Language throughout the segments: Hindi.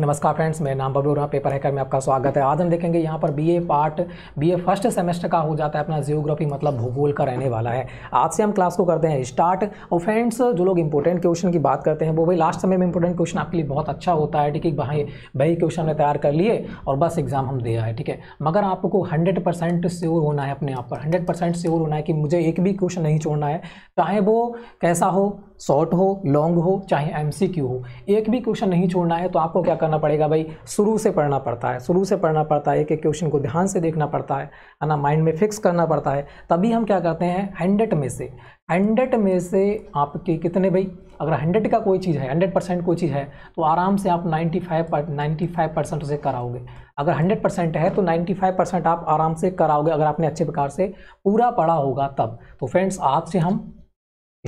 नमस्कार फ्रेंड्स मेरा नाम बबलू रहा पेपर हैकर में आपका स्वागत है आज हम देखेंगे यहाँ पर BA part BA first semester का हो जाता है अपना जियोग्राफी मतलब भूगोल का रहने वाला है आज से हम क्लास को करते हैं स्टार्ट और फ्रेंड्स जो लोग इंपॉर्टेंट क्वेश्चन की बात करते हैं वो भाई लास्ट समय में इंपॉर्टेंट क्वेश्चन आपके लिए बहुत अच्छा होता है ठीक है भाई भाई क्वेश्चन हमने तैयार कर लिए और बस एग्जाम हम दिया है ठीक है मगर आपको हंड्रेड परसेंट होना है अपने आप पर हंड्रेड परसेंट होना है कि मुझे एक भी क्वेश्चन नहीं छोड़ना है चाहे वो कैसा हो शॉर्ट हो लॉन्ग हो चाहे एम हो एक भी क्वेश्चन नहीं छोड़ना है तो आपको क्या करना पड़ेगा भाई शुरू से पढ़ना पड़ता है शुरू से पढ़ना पड़ता है एक एक क्वेश्चन को ध्यान से देखना पड़ता है है ना माइंड में फिक्स करना पड़ता है तभी हम क्या करते हैं हंड्रेड में से हंड्रेड में से आपके कितने भाई अगर हंड्रेड का कोई चीज़ है हंड्रेड परसेंट कोई चीज़ है तो आराम से आप नाइन्टी फाइव पर नाइन्टी फाइव परसेंट उसे कराओगे अगर हंड्रेड परसेंट है तो नाइन्टी फाइव परसेंट आप आराम से कराओगे अगर आपने अच्छे प्रकार से पूरा पढ़ा होगा तब तो फ्रेंड्स आज से हम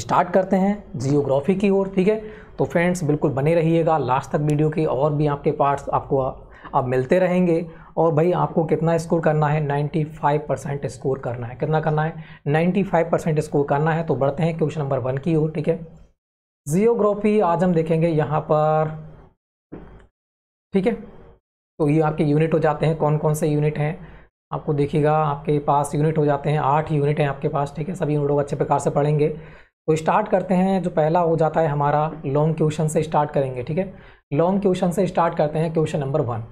स्टार्ट करते हैं जियोग्राफी की ओर ठीक है तो फ्रेंड्स बिल्कुल बने रहिएगा लास्ट तक वीडियो के और भी आपके पार्ट्स आपको अब मिलते रहेंगे और भाई आपको कितना स्कोर करना है 95 परसेंट स्कोर करना है कितना करना है 95 परसेंट स्कोर करना है तो बढ़ते हैं क्वेश्चन नंबर वन की ओर ठीक है जियोग्राफी आज हम देखेंगे यहाँ पर ठीक है तो ये आपके यूनिट हो जाते हैं कौन कौन से यूनिट हैं आपको देखिएगा आपके पास यूनिट हो जाते हैं आठ यूनिट हैं आपके पास ठीक है सभी यूनिटों को अच्छे प्रकार से पढ़ेंगे तो स्टार्ट करते हैं जो पहला हो जाता है हमारा लॉन्ग क्वेश्चन से स्टार्ट करेंगे ठीक है लॉन्ग क्वेश्चन से स्टार्ट करते हैं क्वेश्चन नंबर वन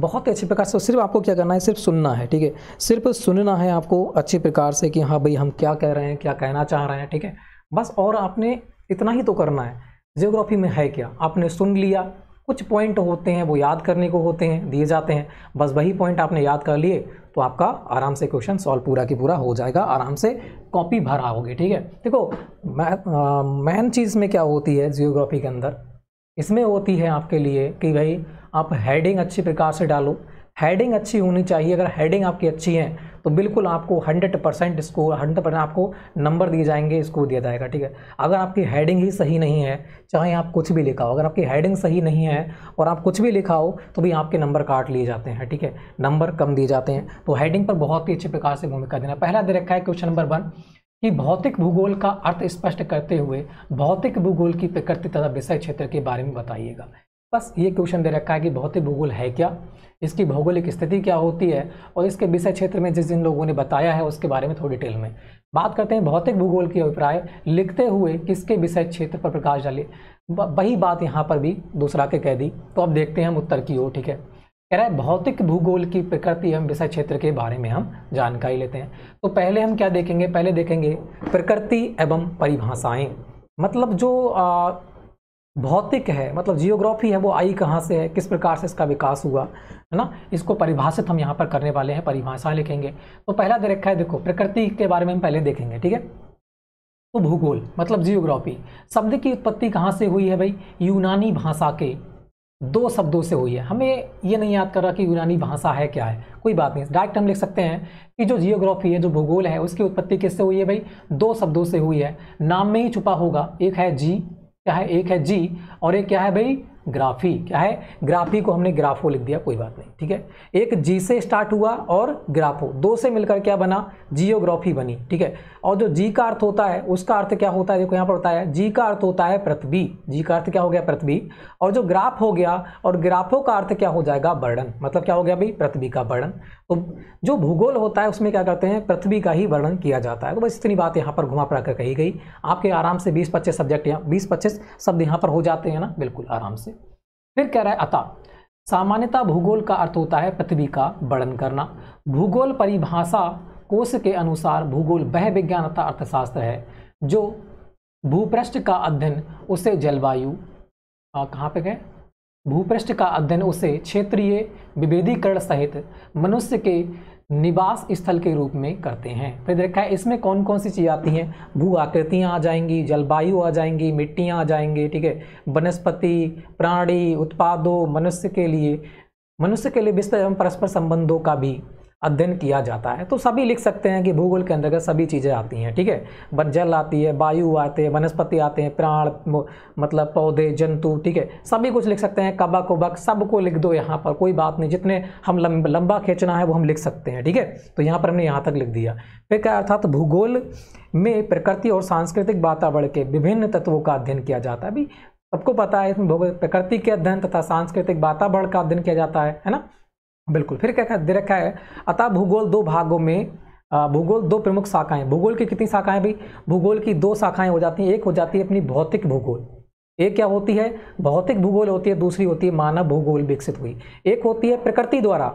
बहुत ही अच्छे प्रकार से सिर्फ आपको क्या करना है सिर्फ सुनना है ठीक है सिर्फ सुनना है आपको अच्छे प्रकार से कि हाँ भाई हम क्या कह रहे हैं क्या कहना चाह रहे हैं ठीक है बस और आपने इतना ही तो करना है जियोग्राफी में है क्या आपने सुन लिया कुछ पॉइंट होते हैं वो याद करने को होते हैं दिए जाते हैं बस वही पॉइंट आपने याद कर लिए तो आपका आराम से क्वेश्चन सॉल्व पूरा की पूरा हो जाएगा आराम से कॉपी भरा होगी ठीक है देखो मेन चीज़ में क्या होती है जियोग्राफी के अंदर इसमें होती है आपके लिए कि भाई आप हेडिंग अच्छी प्रकार से डालो हेडिंग अच्छी होनी चाहिए अगर हेडिंग आपकी अच्छी है तो बिल्कुल आपको 100 परसेंट इसको हंड्रेड परसेंट आपको नंबर दिए जाएंगे इसको दिया जाएगा ठीक है अगर आपकी हेडिंग ही सही नहीं है चाहे आप कुछ भी लिखा हो अगर आपकी हेडिंग सही नहीं है और आप कुछ भी लिखा हो तो भी आपके नंबर काट लिए जाते हैं ठीक है नंबर कम दिए जाते हैं तो हेडिंग पर बहुत ही अच्छे प्रकार से भूमिका देना पहला दे रखा है क्वेश्चन नंबर वन कि भौतिक भूगोल का अर्थ स्पष्ट करते हुए भौतिक भूगोल की प्रकृति तथा विषय क्षेत्र के बारे में बताइएगा बस ये क्वेश्चन दे रखा है कि भौतिक भूगोल है क्या इसकी भौगोलिक स्थिति क्या होती है और इसके विषय क्षेत्र में जिस जिन लोगों ने बताया है उसके बारे में थोड़ी डिटेल में बात करते हैं भौतिक भूगोल की अभिप्राय लिखते हुए किसके विषय क्षेत्र पर प्रकाश डाले वही बात यहाँ पर भी दूसरा के कह दी तो अब देखते हैं हम उत्तर की ओर ठीक है कह रहे है भौतिक भूगोल की प्रकृति एवं विषय क्षेत्र के बारे में हम जानकारी लेते हैं तो पहले हम क्या देखेंगे पहले देखेंगे प्रकृति एवं परिभाषाएँ मतलब जो भौतिक है मतलब जियोग्राफी है वो आई कहाँ से है किस प्रकार से इसका विकास हुआ है ना इसको परिभाषित हम यहाँ पर करने वाले हैं परिभाषा लिखेंगे तो पहला दे रखा है देखो प्रकृति के बारे में हम पहले देखेंगे ठीक है तो भूगोल मतलब जियोग्राफी शब्द की उत्पत्ति कहाँ से हुई है भाई यूनानी भाषा के दो शब्दों से हुई है हमें ये नहीं याद कर रहा कि यूनानी भाषा है क्या है कोई बात नहीं डायरेक्ट हम लिख सकते हैं कि जो जियोग्राफी है जो भूगोल है उसकी उत्पत्ति किससे हुई है भाई दो शब्दों से हुई है नाम में ही छुपा होगा एक है जी क्या है एक है जी और एक क्या है भाई ग्राफी क्या है ग्राफी को हमने ग्राफो लिख दिया कोई बात नहीं ठीक है एक जी से स्टार्ट हुआ और ग्राफो दो से मिलकर क्या बना जियोग्राफी बनी ठीक है और जो जी का अर्थ होता है उसका अर्थ क्या होता है देखो यहाँ पर बताया जी का अर्थ होता है पृथ्वी जी का अर्थ क्या हो गया पृथ्वी और जो ग्राफ हो गया और ग्राफो का अर्थ क्या हो जाएगा वर्णन मतलब क्या हो गया भाई पृथ्वी का वर्णन तो जो भूगोल होता है उसमें क्या करते हैं पृथ्वी का ही वर्णन किया जाता है तो बस इतनी बात यहाँ पर घुमा फिरा कर कही गई आपके आराम से बीस पच्चीस सब्जेक्ट यहाँ बीस पच्चीस शब्द यहाँ पर हो जाते हैं ना बिल्कुल आराम से फिर कह रहा है अतः सामान्यता भूगोल का अर्थ होता है पृथ्वी का वर्णन करना भूगोल परिभाषा कोष के अनुसार भूगोल वह विज्ञान अथवा अर्थशास्त्र है जो भूपृष्ठ का अध्ययन उसे जलवायु कहाँ पे गए भूपृष्ठ का अध्ययन उसे क्षेत्रीय विभेदीकरण सहित मनुष्य के निवास स्थल के रूप में करते हैं फिर देखा है इसमें कौन कौन सी चीज़ आती हैं भू आकृतियाँ आ जाएंगी जलवायु आ जाएंगी मिट्टियाँ आ जाएंगी ठीक है वनस्पति प्राणी उत्पादों मनुष्य के लिए मनुष्य के लिए विस्तर एवं परस्पर संबंधों का भी अध्ययन किया जाता है तो सभी लिख सकते हैं कि भूगोल के अंतर्गत सभी चीज़ें आती हैं ठीक है बट जल आती है वायु आते हैं वनस्पति आते हैं प्राण मतलब पौधे जंतु ठीक है सभी कुछ लिख सकते हैं कबक उबक सबको लिख दो यहाँ पर कोई बात नहीं जितने हम लंबा खींचना है वो हम लिख सकते हैं ठीक है तो यहाँ पर हमने यहाँ तक लिख दिया फिर क्या अर्थात भूगोल में प्रकृति और सांस्कृतिक वातावरण के विभिन्न तत्वों का अध्ययन किया जाता है अभी सबको पता है इसमें भूगोल प्रकृति के अध्ययन तथा सांस्कृतिक वातावरण का अध्ययन किया जाता है है ना बिल्कुल फिर क्या दे रखा है अतः भूगोल दो भागों में भूगोल दो प्रमुख शाखाएं भूगोल की कितनी शाखाएं भाई भूगोल की दो शाखाएं हो जाती हैं एक हो जाती है अपनी भौतिक भूगोल एक क्या होती है भौतिक भूगोल होती है दूसरी होती है मानव भूगोल विकसित हुई एक होती है प्रकृति द्वारा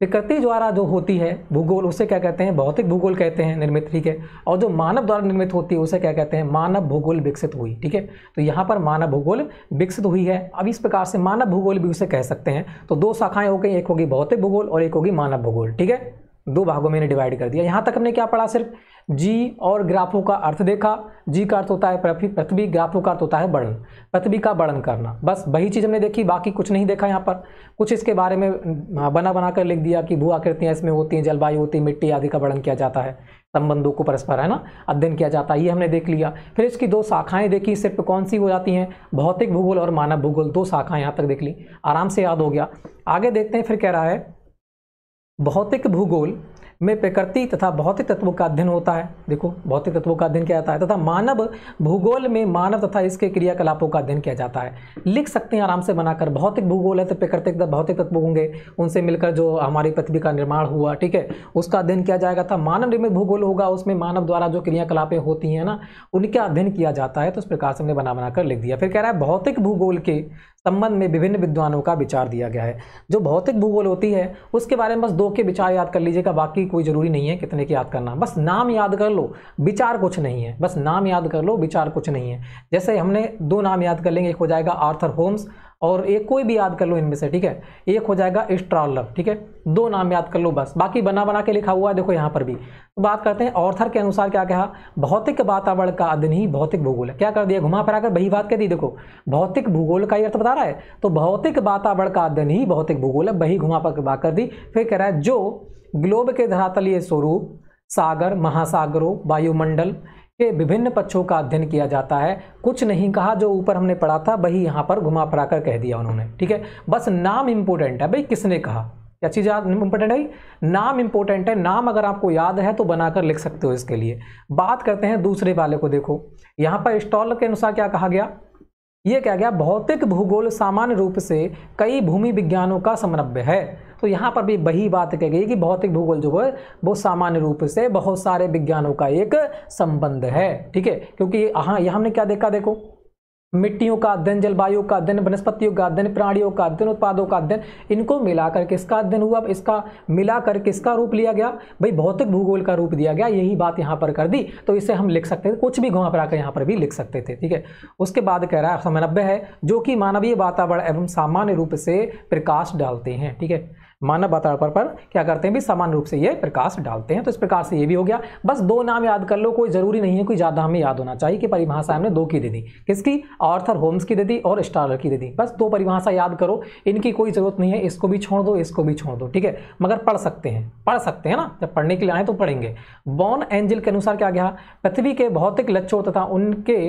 प्रकृति द्वारा जो होती है भूगोल उसे क्या कहते हैं भौतिक भूगोल कहते हैं निर्मित ठीक है और जो मानव द्वारा निर्मित होती है उसे क्या कहते हैं मानव भूगोल विकसित हुई ठीक है तो यहाँ पर मानव भूगोल विकसित हुई है अब इस प्रकार से मानव भूगोल भी उसे कह सकते हैं तो दो शाखाएं हो गई एक होगी भौतिक भूगोल और एक होगी मानव भूगोल ठीक है दो भागों में डिवाइड कर दिया यहाँ तक हमने क्या पढ़ा सिर्फ जी और ग्राफों का अर्थ देखा जी का अर्थ होता है पृथ्वी ग्राफों का अर्थ होता है वर्णन पृथ्वी का वर्णन करना बस वही चीज़ हमने देखी बाकी कुछ नहीं देखा यहाँ पर कुछ इसके बारे में हाँ, बना बना कर लिख दिया कि भू आकृतियाँ इसमें होती हैं जलवायु होती है मिट्टी आदि का वर्णन किया जाता है संबंधों को परस्पर है ना अध्ययन किया जाता है ये हमने देख लिया फिर इसकी दो शाखाएं देखी सिर्फ कौन सी हो जाती हैं भौतिक भूगोल और मानव भूगोल दो शाखाएं यहाँ तक देख ली आराम से याद हो गया आगे देखते हैं फिर कह रहा है भौतिक भूगोल में प्रकृति तथा भौतिक तत्वों का अध्ययन होता है देखो भौतिक तत्वों का अध्ययन किया जाता है तथा मानव भूगोल में मानव तथा इसके क्रियाकलापों का अध्ययन किया जाता है लिख सकते हैं आराम से बनाकर भौतिक भूगोल है तो प्रकृतिक भौतिक तत्व होंगे उनसे मिलकर जो हमारी पृथ्वी का निर्माण हुआ ठीक है उसका अध्ययन किया जाएगा था मानव निर्मित भूगोल होगा उसमें मानव द्वारा जो क्रियाकलापें होती हैं ना उनका अध्ययन किया जाता है तो उस प्रकार से हमने बना बनाकर लिख दिया फिर कह रहा है भौतिक भूगोल के संबंध में विभिन्न विद्वानों का विचार दिया गया है जो भौतिक भूगोल होती है उसके बारे में बस दो के विचार याद कर लीजिएगा बाकी कोई ज़रूरी नहीं है कितने की याद करना बस नाम याद कर लो विचार कुछ नहीं है बस नाम याद कर लो विचार कुछ नहीं है जैसे हमने दो नाम याद कर लेंगे एक हो जाएगा आर्थर होम्स और एक कोई भी याद कर लो इनमें से ठीक है एक हो जाएगा स्ट्रॉलर ठीक है दो नाम याद कर लो बस बाकी बना बना के लिखा हुआ है देखो यहाँ पर भी तो बात करते हैं ऑर्थर के अनुसार क्या कहा भौतिक वातावरण का अध्ययन ही भौतिक भूगोल है क्या कर दिया घुमा फिरा कर वही बात कह दी देखो भौतिक भूगोल का ही अर्थ बता रहा है तो भौतिक वातावरण का अध्ययन ही भौतिक भूगोल है वही घुमा पर बात कर दी फिर कह रहा है जो ग्लोब के धरातलीय स्वरूप सागर महासागरों वायुमंडल के विभिन्न पक्षों का अध्ययन किया जाता है कुछ नहीं कहा जो ऊपर हमने पढ़ा था वही यहाँ पर घुमा फिरा कर कह दिया उन्होंने ठीक है बस नाम इंपोर्टेंट है भाई किसने कहा क्या चीज़ याद इंपोर्टेंट है नाम इंपोर्टेंट है नाम अगर आपको याद है तो बनाकर लिख सकते हो इसके लिए बात करते हैं दूसरे वाले को देखो यहाँ पर स्टॉल के अनुसार क्या कहा गया ये क्या गया भौतिक भूगोल सामान्य रूप से कई भूमि विज्ञानों का समन्वय है तो यहाँ पर भी वही बात कह गई कि भौतिक भूगोल जो है वो सामान्य रूप से बहुत सारे विज्ञानों का एक संबंध है ठीक है क्योंकि हाँ यहाँ हमने क्या देखा देखो मिट्टियों का अध्ययन जलवायु का अध्ययन वनस्पतियों का अध्ययन प्राणियों का अध्ययन उत्पादों का अध्ययन इनको मिलाकर किसका अध्ययन हुआ इसका मिलाकर किसका रूप लिया गया भाई भौतिक भूगोल का रूप दिया गया यही बात यहाँ पर कर दी तो इसे हम लिख सकते थे कुछ भी घुमा कर यहाँ पर भी लिख सकते थे ठीक है उसके बाद कह रहा है सौ है जो कि मानवीय वातावरण एवं सामान्य रूप से प्रकाश डालते हैं ठीक है मानव वातावरण पर क्या करते हैं भी समान रूप से ये प्रकाश डालते हैं तो इस प्रकार से ये भी हो गया बस दो नाम याद कर लो कोई ज़रूरी नहीं है कोई ज़्यादा हमें याद होना चाहिए कि परिभाषा हमने दो की दे दी किसकी आर्थर होम्स की दे दी और स्टारर की दे दी बस दो परिभाषा याद करो इनकी कोई ज़रूरत नहीं है इसको भी छोड़ दो इसको भी छोड़ दो ठीक है मगर पढ़ सकते हैं पढ़ सकते हैं ना जब पढ़ने के लिए आए तो पढ़ेंगे बॉन एंजिल के अनुसार क्या गया पृथ्वी के भौतिक लक्ष्यों तथा उनके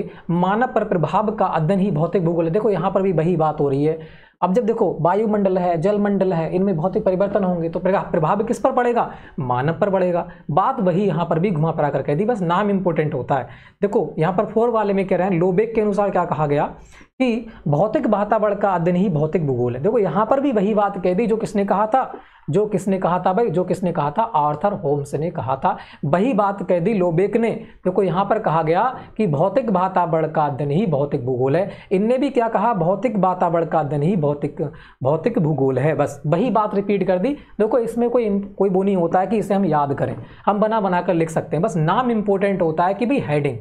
मानव पर प्रभाव का अध्ययन ही भौतिक भूगोल है देखो यहाँ पर भी वही बात हो रही है अब जब देखो वायुमंडल है जलमंडल है इनमें बहुत ही परिवर्तन होंगे तो प्रभाव किस पर पड़ेगा मानव पर पड़ेगा बात वही यहाँ पर भी घुमा फिरा कर कह दी बस नाम इंपोर्टेंट होता है देखो यहाँ पर फोर वाले में कह रहे हैं लोबेक के अनुसार क्या कहा गया कि भौतिक वातावरण का अध्ययन ही भौतिक भूगोल है देखो यहाँ पर भी वही बात कह दी जो किसने कहा था जो किसने कहा था भाई जो किसने कहा था आर्थर होम्स ने कहा था वही बात कह दी लोबेक ने देखो यहाँ पर कहा गया कि भौतिक वातावरण का अध्ययन ही भौतिक भूगोल है इनने भी क्या कहा भौतिक वातावरण का अध्ययन ही भौतिक भौतिक भूगोल है बस वही बात रिपीट कर दी देखो इसमें कोई कोई वो नहीं होता है कि इसे हम याद करें हम बना बना कर लिख सकते हैं बस नाम इंपॉर्टेंट होता है कि भाई हेडिंग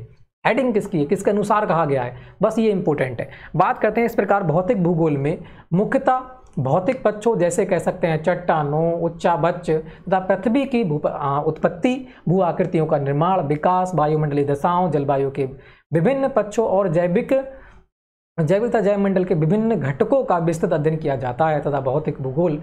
हेडिंग किसकी है किसके अनुसार कहा गया है बस ये इंपॉर्टेंट है बात करते हैं इस प्रकार भौतिक भूगोल में मुख्यतः भौतिक पक्षों जैसे कह सकते हैं चट्टानों उच्चावच तथा पृथ्वी की भू उत्पत्ति भू आकृतियों का निर्माण विकास वायुमंडलीय दशाओं जलवायु के विभिन्न पक्षों और जैविक जैविकता मंडल के विभिन्न घटकों का विस्तृत अध्ययन किया जाता है तथा भौतिक भूगोल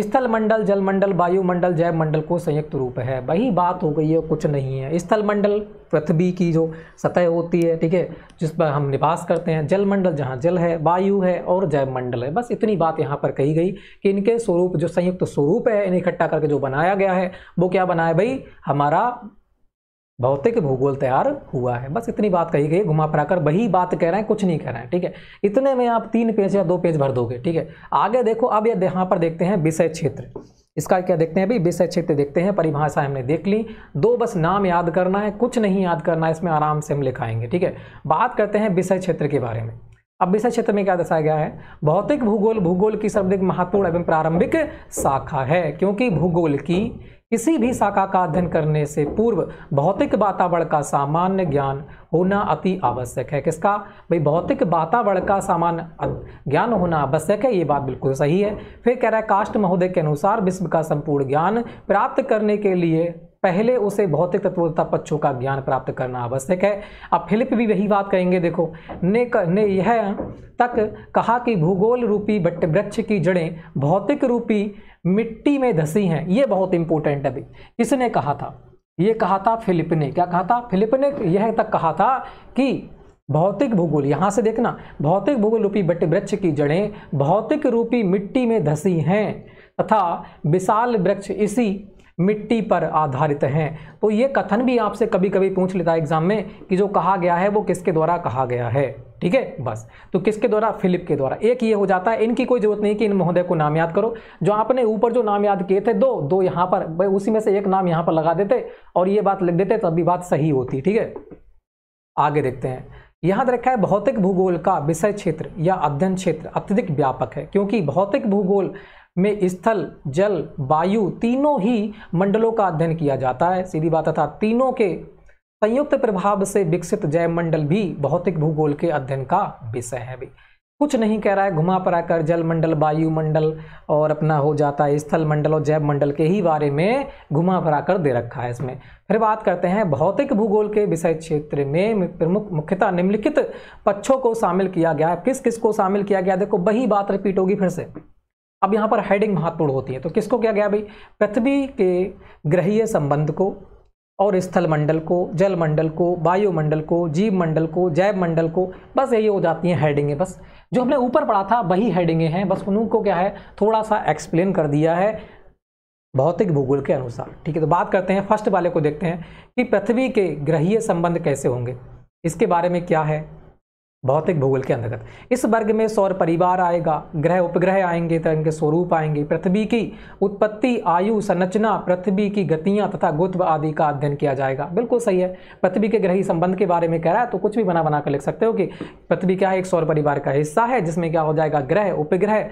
स्थल मंडल जल मंडल वायुमंडल जैव मंडल को संयुक्त रूप है वही बात हो गई है कुछ नहीं है स्थल मंडल पृथ्वी की जो सतह होती है ठीक है जिस पर हम निवास करते हैं जल मंडल जहाँ जल है वायु है और जैव मंडल है बस इतनी बात यहाँ पर कही गई कि इनके स्वरूप जो संयुक्त स्वरूप है इन्हें इकट्ठा करके जो बनाया गया है वो क्या बनाया भाई हमारा भौतिक भूगोल तैयार हुआ है बस इतनी बात कही गई घुमा फिरा कर वही बात कह रहे हैं कुछ नहीं कह रहे हैं ठीक है इतने में आप तीन पेज या दो पेज भर दोगे ठीक है आगे देखो अब ये यहाँ पर देखते हैं विषय क्षेत्र इसका क्या देखते हैं अभी विषय क्षेत्र देखते हैं परिभाषा हमने देख ली दो बस नाम याद करना है कुछ नहीं याद करना है इसमें आराम से हम लिखाएंगे ठीक है बात करते हैं विषय क्षेत्र के बारे में अब विषय क्षेत्र में क्या दर्शाया गया है भौतिक भूगोल भूगोल की सर्वाधिक महत्वपूर्ण एवं प्रारंभिक शाखा है क्योंकि भूगोल की किसी भी शाखा का अध्ययन करने से पूर्व भौतिक वातावरण का सामान्य ज्ञान होना अति आवश्यक है किसका भाई भौतिक वातावरण का सामान्य ज्ञान होना आवश्यक है ये बात बिल्कुल सही है फिर कह रहा है काष्ट महोदय के अनुसार विश्व का संपूर्ण ज्ञान प्राप्त करने के लिए पहले उसे भौतिक तत्वता पक्षों का ज्ञान प्राप्त करना आवश्यक है अब फिलिप भी वही बात कहेंगे देखो ने क, ने यह तक कहा कि भूगोल रूपी बट वृक्ष की जड़ें भौतिक रूपी मिट्टी में धसी हैं ये बहुत इंपॉर्टेंट है किसने कहा था ये कहा था फिलिप ने क्या कहा था फिलिप ने यह तक कहा था कि भौतिक भूगोल यहाँ से देखना भौतिक भूगोल रूपी बट वृक्ष की जड़ें भौतिक रूपी मिट्टी में धसी हैं तथा विशाल वृक्ष इसी मिट्टी पर आधारित हैं तो ये कथन भी आपसे कभी कभी पूछ लेता है एग्जाम में कि जो कहा गया है वो किसके द्वारा कहा गया है ठीक है बस तो किसके द्वारा फिलिप के द्वारा एक ये हो जाता है इनकी कोई जरूरत नहीं कि इन महोदय को नाम याद करो जो आपने ऊपर जो नाम याद किए थे दो दो यहाँ पर भाई उसी में से एक नाम यहाँ पर लगा देते और ये बात लिख देते तब भी बात सही होती ठीक है आगे देखते हैं यहाँ रखा है भौतिक भूगोल का विषय क्षेत्र या अध्ययन क्षेत्र अत्यधिक व्यापक है क्योंकि भौतिक भूगोल में स्थल जल वायु तीनों ही मंडलों का अध्ययन किया जाता है सीधी बात था तीनों के संयुक्त प्रभाव से विकसित मंडल भी भौतिक भूगोल के अध्ययन का विषय है भी कुछ नहीं कह रहा है घुमा परा कर वायु वायुमंडल और अपना हो जाता है स्थल मंडल और जैव मंडल के ही बारे में घुमा फरा कर दे रखा है इसमें फिर बात करते हैं भौतिक भूगोल के विषय क्षेत्र में प्रमुख मुख्यतः निम्नलिखित पक्षों को शामिल किया गया है किस किस को शामिल किया गया देखो वही बात रिपीट होगी फिर से अब यहाँ पर हेडिंग महत्वपूर्ण होती है तो किसको क्या गया भाई पृथ्वी के ग्रहीय संबंध को और स्थल मंडल को जल मंडल को वायुमंडल को जीव मंडल को जैव मंडल को बस यही हो जाती हैं हेडिंगें बस जो हमने ऊपर पढ़ा था वही हेडिंगें हैं बस उनको क्या है थोड़ा सा एक्सप्लेन कर दिया है भौतिक भूगोल के अनुसार ठीक है तो बात करते हैं फर्स्ट वाले को देखते हैं कि पृथ्वी के ग्रहीय संबंध कैसे होंगे इसके बारे में क्या है भौतिक भूगोल के अंतर्गत इस वर्ग में सौर परिवार आएगा ग्रह उपग्रह आएंगे तो इनके स्वरूप आएंगे पृथ्वी की उत्पत्ति आयु संरचना पृथ्वी की गतियां तथा गुत्व आदि का अध्ययन किया जाएगा बिल्कुल सही है पृथ्वी के ग्रही संबंध के बारे में कह रहा है तो कुछ भी बना बना कर लिख सकते हो कि पृथ्वी क्या है एक सौर परिवार का हिस्सा है जिसमें क्या हो जाएगा ग्रह उपग्रह है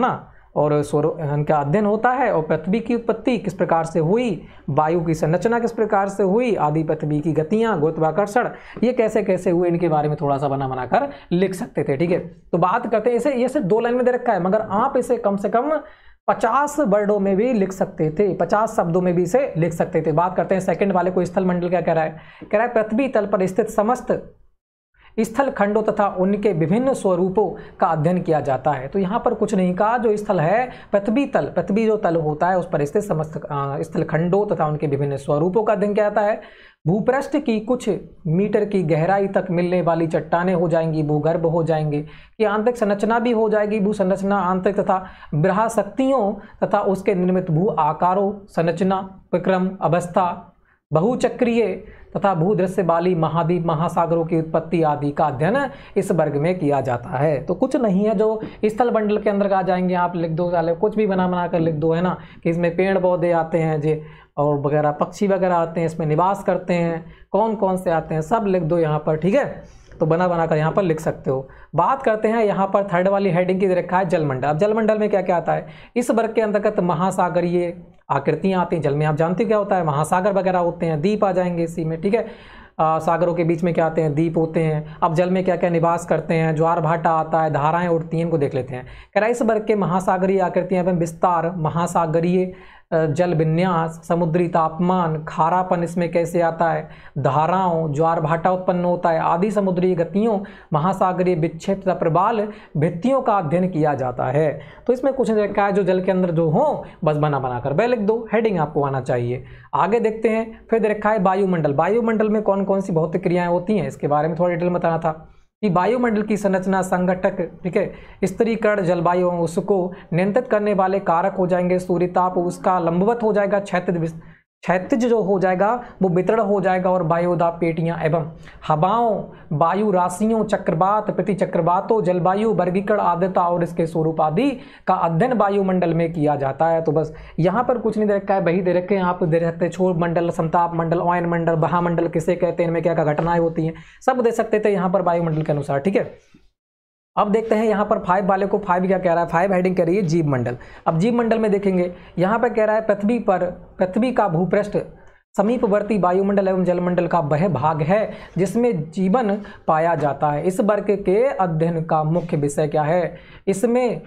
ना और सौर का अध्ययन होता है और पृथ्वी की उत्पत्ति किस प्रकार से हुई वायु की संरचना किस प्रकार से हुई आदि पृथ्वी की गतियाँ गुरुत्वाकर्षण ये कैसे कैसे हुए इनके बारे में थोड़ा सा बना बना कर लिख सकते थे ठीक है तो बात करते हैं इसे ये सिर्फ दो लाइन में दे रखा है मगर आप इसे कम से कम पचास वर्डों में भी लिख सकते थे पचास शब्दों में भी इसे लिख सकते थे बात करते हैं सेकंड वाले को स्थल मंडल क्या कह रहा है कह रहा है पृथ्वी तल पर स्थित समस्त स्थल खंडों तथा उनके विभिन्न स्वरूपों का अध्ययन किया जाता है तो यहाँ पर कुछ नहीं कहा जो स्थल है पृथ्वी तल पृथ्वी जो तल होता है उस पर स्थित समस्त स्थल खंडों तथा उनके विभिन्न स्वरूपों का अध्ययन किया जाता है भूपृष्ठ की कुछ मीटर की गहराई तक मिलने वाली चट्टाने हो जाएंगी भूगर्भ हो जाएंगे कि आंतरिक संरचना भी हो जाएगी भू संरचना आंतरिक तथा बृहा शक्तियों तथा उसके निर्मित भू आकारों संरचना विक्रम अवस्था बहुचक्रीय तथा भूदृश्य बाली महाद्वीप महासागरों की उत्पत्ति आदि का अध्ययन इस वर्ग में किया जाता है तो कुछ नहीं है जो स्थल बंडल के अंदर आ जाएंगे आप लिख दो चाले कुछ भी बना बना कर लिख दो है ना कि इसमें पेड़ पौधे आते हैं जे और वगैरह पक्षी वगैरह आते हैं इसमें निवास करते हैं कौन कौन से आते हैं सब लिख दो यहाँ पर ठीक है तो बना बना कर यहाँ पर लिख सकते हो बात करते हैं यहाँ पर थर्ड वाली हेडिंग की रखा है जलमंडल अब जलमंडल में क्या क्या आता है इस वर्ग के अंतर्गत महासागरीय आकृतियाँ आती हैं जल में आप जानते हो क्या होता है महासागर वगैरह होते हैं दीप आ जाएंगे इसी में ठीक है आ, सागरों के बीच में क्या आते हैं दीप होते हैं अब जल में क्या क्या निवास करते हैं ज्वार भाटा आता है धाराएं उठती हैं इनको देख लेते हैं क्राइसबर्ग के महासागरीय आकृतियाँ एवं विस्तार महासागरीय जल विन्यास समुद्री तापमान खारापन इसमें कैसे आता है धाराओं ज्वार भाटा उत्पन्न होता है आदि समुद्री गतियों महासागरीय विक्षेप तथा प्रबाल भित्तियों का अध्ययन किया जाता है तो इसमें कुछ क्या है जो जल के अंदर जो हो बस बना बनाकर वह लिख दो हेडिंग आपको आना चाहिए आगे देखते हैं फिर रखा है वायुमंडल वायुमंडल में कौन कौन सी भौतिक क्रियाएं होती हैं इसके बारे में थोड़ा डिटेल बताना था कि वायुमंडल की संरचना संगठक ठीक है स्त्रीकरण जलवायु उसको नियंत्रित करने वाले कारक हो जाएंगे सूर्यताप उसका लंबवत हो जाएगा क्षेत्र क्षैतिज जो हो जाएगा वो वितरण हो जाएगा और वायुदा पेटियां एवं हवाओं वायु राशियों चक्रवात प्रति चक्रवातों जलवायु वर्गीकरण आद्यता और इसके स्वरूप आदि का अध्ययन वायुमंडल में किया जाता है तो बस यहाँ पर कुछ नहीं दे रखा है वही दे रखे हैं आप दे सकते हैं छोड़ मंडल संताप मंडल ऑयन मंडल बहामंडल किसे कहते हैं इनमें क्या क्या घटनाएं होती हैं सब दे सकते थे यहाँ पर वायुमंडल के अनुसार ठीक है अब देखते हैं यहाँ पर फाइव वाले को फाइव क्या कह रहा है फाइव हेडिंग कह रही है जीव मंडल अब जीव मंडल में देखेंगे यहाँ पर कह रहा है पृथ्वी पर पृथ्वी का भूपृष्ठ समीपवर्ती वायुमंडल एवं जलमंडल का वह भाग है जिसमें जीवन पाया जाता है इस वर्ग के अध्ययन का मुख्य विषय क्या है इसमें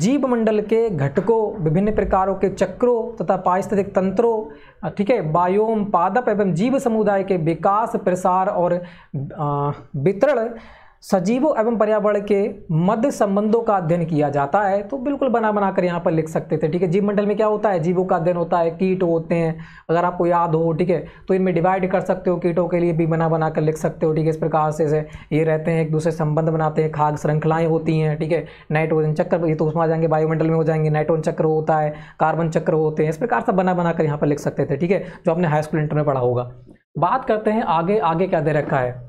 जीव मंडल के घटकों विभिन्न प्रकारों के चक्रों तथा पारिस्थितिक तंत्रों ठीक है बायोम पादप एवं जीव समुदाय के विकास प्रसार और वितरण सजीवों एवं पर्यावरण के मध्य संबंधों का अध्ययन किया जाता है तो बिल्कुल बना बना कर यहाँ पर लिख सकते थे ठीक है जीव मंडल में क्या होता है जीवों का अध्ययन होता है कीट होते हैं अगर आपको याद हो ठीक है तो इनमें डिवाइड कर सकते हो कीटों के लिए भी बना बना कर लिख सकते हो ठीक है इस प्रकार से ये रहते हैं एक दूसरे संबंध बनाते हैं खाग श्रृंखलाएँ होती हैं ठीक है नाइट्रोजन चक्र ये तो उसमें आ जाएंगे वायुमंडल में हो जाएंगे नाइट्रोजन चक्र होता है कार्बन चक्र होते हैं इस प्रकार से बना बना कर यहाँ पर लिख सकते थे ठीक है जो आपने हाई स्कूल इंटर में पढ़ा होगा बात करते हैं आगे आगे क्या दे रखा है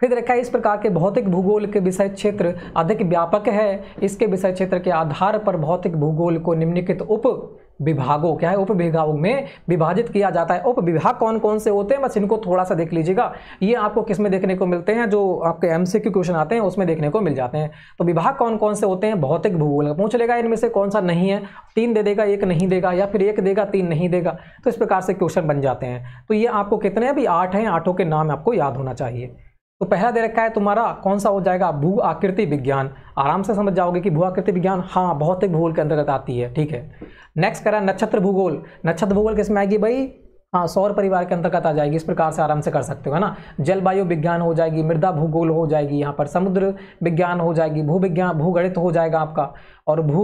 फिर देखा है इस प्रकार के भौतिक भूगोल के विषय क्षेत्र अधिक व्यापक है इसके विषय क्षेत्र के आधार पर भौतिक भूगोल को निम्नलिखित उप विभागों क्या है उप विभागों में विभाजित किया जाता है उप विभाग कौन कौन से होते हैं बस इनको थोड़ा सा देख लीजिएगा ये आपको किस में देखने को मिलते हैं जो आपके एम सी क्वेश्चन आते हैं उसमें देखने को मिल जाते हैं तो विभाग कौन कौन से होते हैं भौतिक भूगोल पूछ लेगा इनमें से कौन सा नहीं है तीन दे देगा एक नहीं देगा या फिर एक देगा तीन नहीं देगा तो इस प्रकार से क्वेश्चन बन जाते हैं तो ये आपको कितने अभी आठ हैं आठों के नाम आपको याद होना चाहिए तो पहला दे रखा है तुम्हारा कौन सा हो जाएगा भू आकृति विज्ञान आराम से समझ जाओगे कि भू आकृति विज्ञान हाँ भौतिक भूगोल के अंतर्गत आती है ठीक है नेक्स्ट करा नक्षत्र भूगोल नक्षत्र भूगोल किसमें आएगी भाई हाँ सौर परिवार के अंतर्गत आ जाएगी इस प्रकार से आराम से कर सकते हो है ना जलवायु विज्ञान हो जाएगी मृदा भूगोल हो जाएगी यहाँ पर समुद्र विज्ञान हो जाएगी भू विज्ञान भूगणित हो जाएगा आपका और भू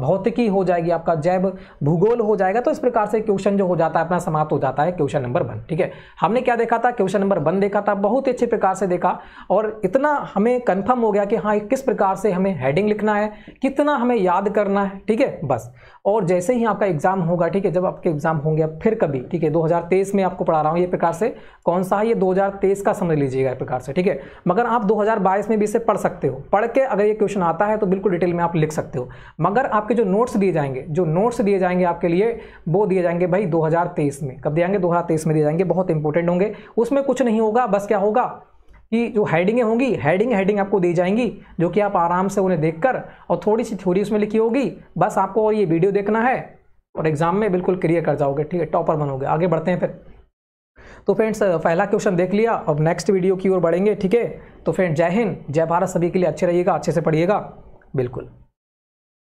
भौतिकी हो जाएगी आपका जैव भूगोल हो जाएगा तो इस प्रकार से क्वेश्चन जो हो जाता है अपना समाप्त हो जाता है क्वेश्चन नंबर वन ठीक है हमने क्या देखा था क्वेश्चन नंबर वन देखा था बहुत ही अच्छे प्रकार से देखा और इतना हमें कन्फर्म हो गया कि हाँ किस प्रकार से हमें हेडिंग लिखना है कितना हमें याद करना है ठीक है बस और जैसे ही आपका एग्जाम होगा ठीक है जब आपके एग्जाम होंगे फिर कभी ठीक है 2023 में आपको पढ़ा रहा हूँ ये प्रकार से कौन सा है ये 2023 का समझ लीजिएगा प्रकार से ठीक है मगर आप 2022 में भी इसे पढ़ सकते हो पढ़ के अगर ये क्वेश्चन आता है तो बिल्कुल डिटेल में आप लिख सकते हो मगर आपके जो नोट्स दिए जाएंगे जो नोट्स दिए जाएंगे आपके लिए वो दिए जाएंगे भाई तेईस में कब दिए जाएंगे तेईस में दिए जाएंगे बहुत इंपॉर्टेंट होंगे उसमें कुछ नहीं होगा बस क्या होगा कि जो हेडिंगें होंगी हेडिंग हेडिंग आपको दी जाएंगी जो कि आप आराम से उन्हें देखकर और थोड़ी सी थ्योरी उसमें लिखी होगी बस आपको और ये वीडियो देखना है और एग्जाम में बिल्कुल क्लियर कर जाओगे ठीक है टॉपर बनोगे आगे बढ़ते हैं फिर तो फ्रेंड्स पहला क्वेश्चन देख लिया अब नेक्स्ट वीडियो की ओर बढ़ेंगे ठीक है तो फ्रेंड जय हिंद जय भारत सभी के लिए अच्छे रहिएगा अच्छे से पढ़िएगा बिल्कुल